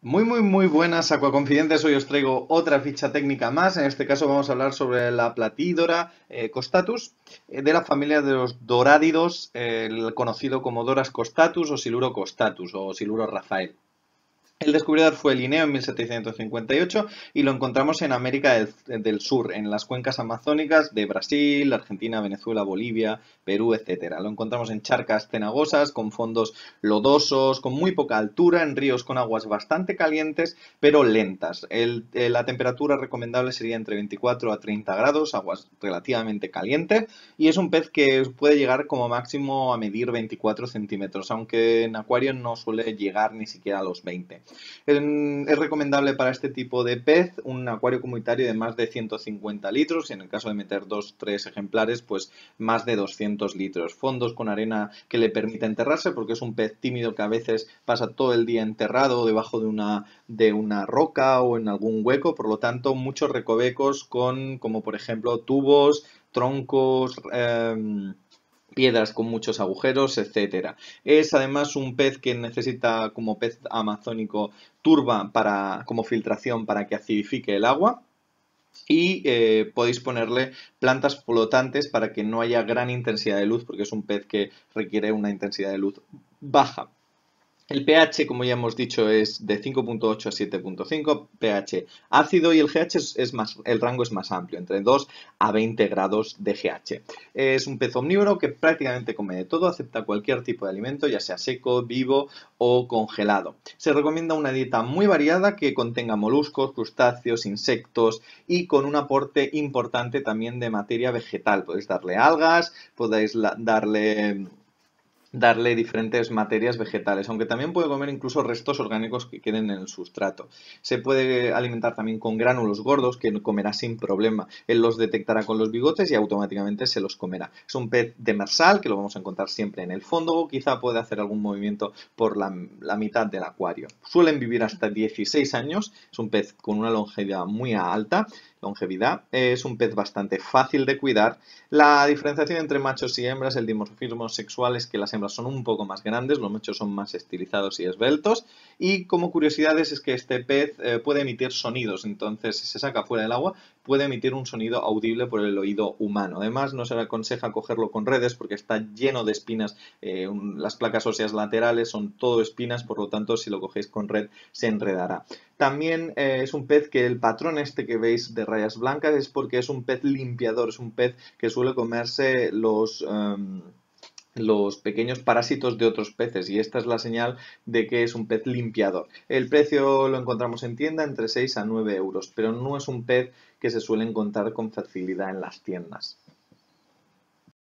Muy, muy, muy buenas acuaconfidentes. Hoy os traigo otra ficha técnica más. En este caso vamos a hablar sobre la platídora eh, costatus eh, de la familia de los dorádidos, eh, el conocido como doras costatus o siluro costatus o siluro rafael. El descubridor fue Linneo en 1758 y lo encontramos en América del, Sur, en las cuencas amazónicas de Brasil, Argentina, Venezuela, Bolivia, Perú, etc. Lo encontramos en charcas cenagosas, con fondos lodosos, con muy poca altura, en ríos con aguas bastante calientes, pero lentas. Eh, la temperatura recomendable sería entre 24 a 30 grados, aguas relativamente calientes, y es un pez que puede llegar como máximo a medir 24 centímetros, aunque en acuario no suele llegar ni siquiera a los 20 es recomendable para este tipo de pez un acuario comunitario de más de 150 litros y en el caso de meter dos, tres ejemplares, pues más de 200 litros. Fondos con arena que le permita enterrarse porque es un pez tímido que a veces pasa todo el día enterrado debajo de una, de una roca o en algún hueco, por lo tanto muchos recovecos con como por ejemplo tubos, troncos, em, piedras con muchos agujeros, etc. Es además un pez que necesita como pez amazónico turba para, como filtración para que acidifique el agua y eh, podéis ponerle plantas flotantes para que no haya gran intensidad de luz porque es un pez que requiere una intensidad de luz baja. El pH, como ya hemos dicho, es de 5.8 a 7.5 pH ácido y el GH es, más, el rango es más amplio, entre 2 a 20 grados de GH. Es un pez omnívoro que prácticamente come de todo, acepta cualquier tipo de alimento, ya sea seco, vivo o congelado. Se recomienda una dieta muy variada que contenga moluscos, crustáceos, insectos y con un aporte importante también de materia vegetal. Podéis darle algas, podéis darle darle diferentes materias vegetales, aunque también puede comer incluso restos orgánicos que queden en el sustrato. Se puede alimentar también con gránulos gordos que comerá sin problema. Él los detectará con los bigotes y automáticamente se los comerá. Es un pez demersal que lo vamos a encontrar siempre en el fondo o quizá puede hacer algún movimiento por la, la mitad del acuario. Suelen vivir hasta 16 años, es un pez con una longevidad muy alta longevidad. Es un pez bastante fácil de cuidar. La diferenciación entre machos y hembras, el dimorfismo sexual es que las son un poco más grandes, los machos son más estilizados y esbeltos. Y como curiosidades es que este pez eh, puede emitir sonidos, entonces si se saca fuera del agua puede emitir un sonido audible por el oído humano. Además no se le aconseja cogerlo con redes porque está lleno de espinas, eh, las placas óseas laterales son todo espinas, por lo tanto si lo cogéis con red se enredará. También eh, es un pez que el patrón este que veis de rayas blancas es porque es un pez limpiador, es un pez que suele comerse los... Em, los pequeños parásitos de otros peces y esta es la señal de que es un pez limpiador. El precio lo encontramos en tienda entre 6 a 9 euros, pero no es un pez que se suele encontrar con facilidad en las tiendas.